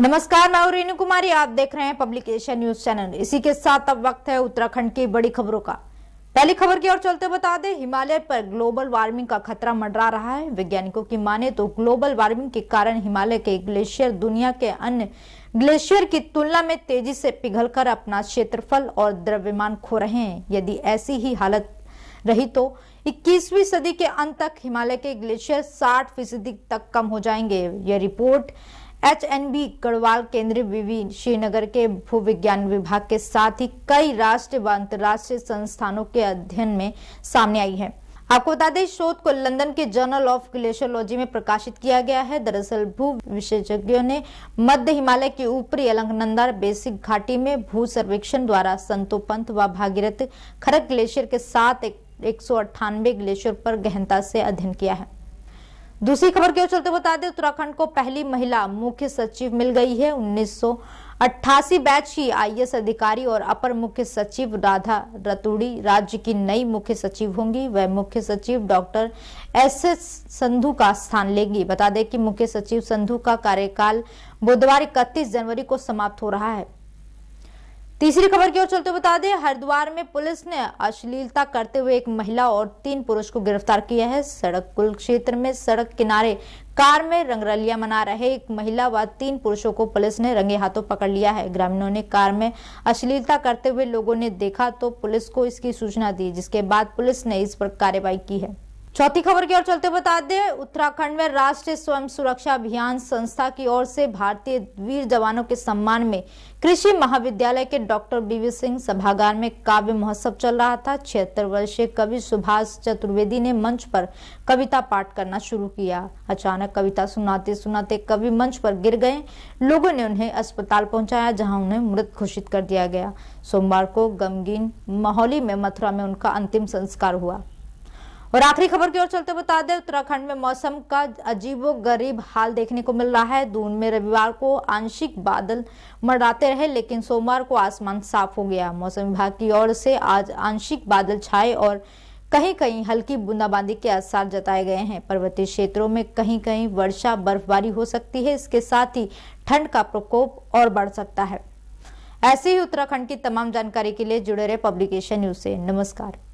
नमस्कार मैं रेणु कुमारी आप देख रहे हैं पब्लिक एशिया न्यूज चैनल इसी के साथ अब वक्त है उत्तराखंड की बड़ी खबरों का पहली खबर की ओर चलते बता दें हिमालय पर ग्लोबल वार्मिंग का खतरा मंडरा रहा है वैज्ञानिकों की माने तो ग्लोबल वार्मिंग के कारण हिमालय के ग्लेशियर दुनिया के अन्य ग्लेशियर की तुलना में तेजी से पिघलकर अपना क्षेत्रफल और द्रव्यमान खो रहे हैं यदि ऐसी ही हालत रही तो 21वीं सदी के अंत तक हिमालय के ग्लेशियर 60 फीसदी तक कम हो जाएंगे यह report H N B Garhwal केंद्रीय विवि श्रीनगर के भूविज्ञान विभाग के साथ ही कई राष्ट्रीय व अंतर्राष्ट्रीय संस्थानों के अध्ययन में सामने आई है आपको बता दें शोध को लंदन के जर्नल ऑफ ग्लेशियोलॉजी में प्रकाशित किया गया है दरअसल भू विशेषज्ञों ने मध्य हिमालय के ऊपरी अलंगनंदा बेसिक घाटी में भू सर्वेक्षण द्वारा संतोपंथ व भागीरथ खरक ग्लेशियर के साथ एक, एक ग्लेशियर पर गहनता से अध्ययन किया है दूसरी खबर की चलते बता दें उत्तराखंड को पहली महिला मुख्य सचिव मिल गई है उन्नीस अट्ठासी बैच की आईएएस अधिकारी और अपर मुख्य सचिव राधा रतूड़ी राज्य की नई मुख्य सचिव होंगी वह मुख्य सचिव डॉक्टर एस एस संधु का स्थान लेंगी बता दें कि मुख्य सचिव संधु का कार्यकाल बुधवार इकतीस जनवरी को समाप्त हो रहा है तीसरी खबर की ओर चलते बता दें हरिद्वार में पुलिस ने अश्लीलता करते हुए एक महिला और तीन पुरुष को गिरफ्तार किया है सड़क कुल क्षेत्र में सड़क किनारे कार में रंगरलिया मना रहे एक महिला व तीन पुरुषों को पुलिस ने रंगे हाथों पकड़ लिया है ग्रामीणों ने कार में अश्लीलता करते हुए लोगों ने देखा तो पुलिस को इसकी सूचना दी जिसके बाद पुलिस ने इस पर कार्यवाही की है चौथी खबर की ओर चलते बता दें उत्तराखंड में राष्ट्रीय स्वयं सुरक्षा अभियान संस्था की ओर से भारतीय वीर जवानों के सम्मान में कृषि महाविद्यालय के डॉक्टर बीवी सिंह सभागार में काव्य महोत्सव चल रहा था छिहत्तर वर्षीय कवि सुभाष चतुर्वेदी ने मंच पर कविता पाठ करना शुरू किया अचानक कविता सुनाते सुनाते कवि मंच पर गिर गए लोगों ने उन्हें अस्पताल पहुंचाया जहां उन्हें मृत घोषित कर दिया गया सोमवार को गमगीन माहौली में मथुरा में उनका अंतिम संस्कार हुआ और आखिरी खबर की ओर चलते बता दें उत्तराखंड में मौसम का अजीबो गरीब हाल देखने को मिल रहा है दून में रविवार को आंशिक बादल मंडराते रहे लेकिन सोमवार को आसमान साफ हो गया मौसम विभाग की ओर से आज आंशिक बादल छाए और कहीं कहीं हल्की बूंदाबांदी के आसार जताए गए हैं पर्वतीय क्षेत्रों में कहीं कहीं वर्षा बर्फबारी हो सकती है इसके साथ ही ठंड का प्रकोप और बढ़ सकता है ऐसे ही उत्तराखंड की तमाम जानकारी के लिए जुड़े रहे पब्लिकेशन न्यूज से नमस्कार